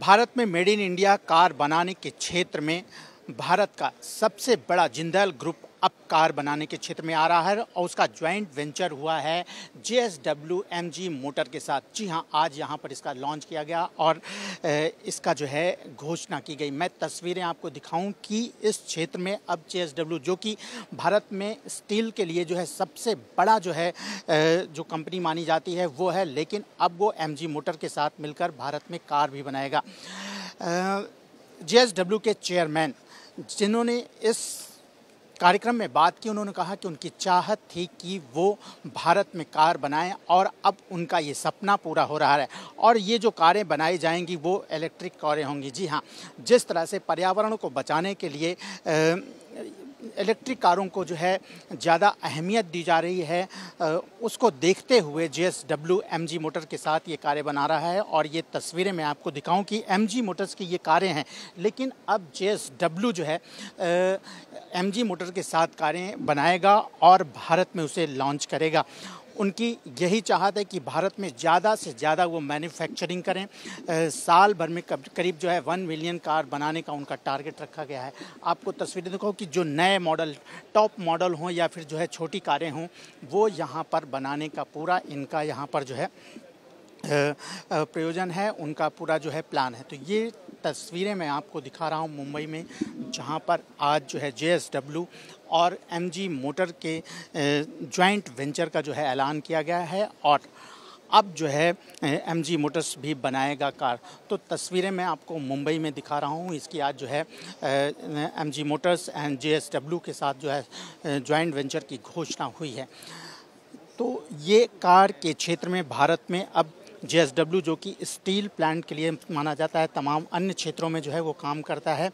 भारत में made in India car बनाने के क्षेत्र में भारत का सबसे बड़ा जिंदल ग्रुप अब कार बनाने के क्षेत्र में आ रहा है और उसका ज्वाइंट वेंचर हुआ है J S W M G motor के साथ जी हाँ आज यहाँ पर इसका लॉन्च किया गया और इसका जो है घोषणा की गई मैं तस्वीरें आपको दिखाऊं कि इस क्षेत्र में अब जे एस डब्ल्यू जो कि भारत में स्टील के लिए जो है सबसे बड़ा जो है जो कंपनी मानी जाती है वो है लेकिन अब वो एम जी मोटर के साथ मिलकर भारत में कार भी बनाएगा जे एस डब्ल्यू के चेयरमैन जिन्होंने इस कार्यक्रम में बात की उन्होंने कहा कि उनकी चाहत थी कि वो भारत में कार बनाएं और अब उनका ये सपना पूरा हो रहा है और ये जो कारें बनाई जाएंगी वो इलेक्ट्रिक कारें होंगी जी हाँ जिस तरह से पर्यावरण को बचाने के लिए इलेक्ट्रिक कारों को जो है ज़्यादा अहमियत दी जा रही है उसको देखते हुए J S W M G motor के साथ ये कारें बना रहा है और ये तस्वीरें मैं आपको दिखाऊं कि एम जी मोटर्स की ये कारें हैं लेकिन अब जे एस डब्ल्यू जो है एम जी मोटर के साथ कारें बनाएगा और भारत में उसे लॉन्च करेगा उनकी यही चाहत है कि भारत में ज़्यादा से ज़्यादा वो मैन्युफैक्चरिंग करें साल भर में करीब जो है वन मिलियन कार बनाने का उनका टारगेट रखा गया है आपको तस्वीरें दिखाओ कि जो नए मॉडल टॉप मॉडल हों या फिर जो है छोटी कारें हों वो यहाँ पर बनाने का पूरा इनका यहाँ पर जो है प्रयोजन है उनका पूरा जो है प्लान है तो ये तस्वीरें मैं आपको दिखा रहा हूँ मुंबई में जहाँ पर आज जो है जे और एमजी मोटर के जॉइंट वेंचर का जो है ऐलान किया गया है और अब जो है एम जी मोटर्स भी बनाएगा कार तो तस्वीरें मैं आपको मुंबई में दिखा रहा हूँ इसकी आज जो है M G motors and J S W के साथ जो है जॉइंट वेंचर की घोषणा हुई है तो ये कार के क्षेत्र में भारत में अब जेएसडब्ल्यू जो कि स्टील प्लांट के लिए माना जाता है तमाम अन्य क्षेत्रों में जो है वो काम करता है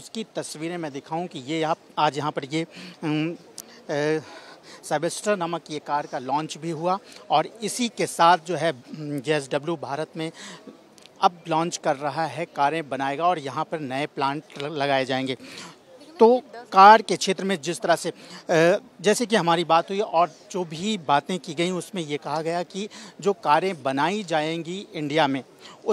उसकी तस्वीरें मैं दिखाऊं कि ये आप आज यहाँ पर ये सेबेस्टर नामक ये कार का लॉन्च भी हुआ और इसी के साथ जो है जे भारत में अब लॉन्च कर रहा है कारें बनाएगा और यहाँ पर नए प्लांट लगाए जाएंगे तो कार के क्षेत्र में जिस तरह से जैसे कि हमारी बात हुई और जो भी बातें की गई उसमें ये कहा गया कि जो कारें बनाई जाएंगी इंडिया में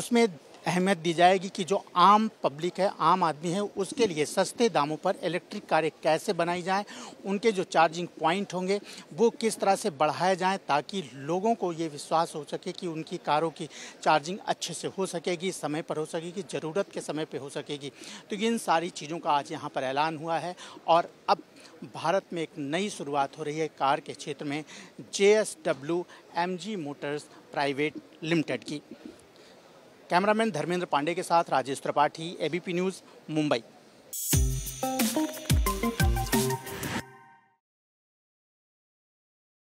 उसमें अहमियत दी जाएगी कि जो आम पब्लिक है आम आदमी है उसके लिए सस्ते दामों पर इलेक्ट्रिक कारें कैसे बनाई जाएं उनके जो चार्जिंग पॉइंट होंगे वो किस तरह से बढ़ाए जाएं ताकि लोगों को ये विश्वास हो सके कि उनकी कारों की चार्जिंग अच्छे से हो सकेगी समय पर हो सकेगी ज़रूरत के समय पर हो सकेगी तो इन सारी चीज़ों का आज यहाँ पर ऐलान हुआ है और अब भारत में एक नई शुरुआत हो रही है कार के क्षेत्र में J S W M G motors private limited की कैमरामैन धर्मेंद्र पांडे के साथ राजेश त्रिपाठी एबीपी न्यूज़ मुंबई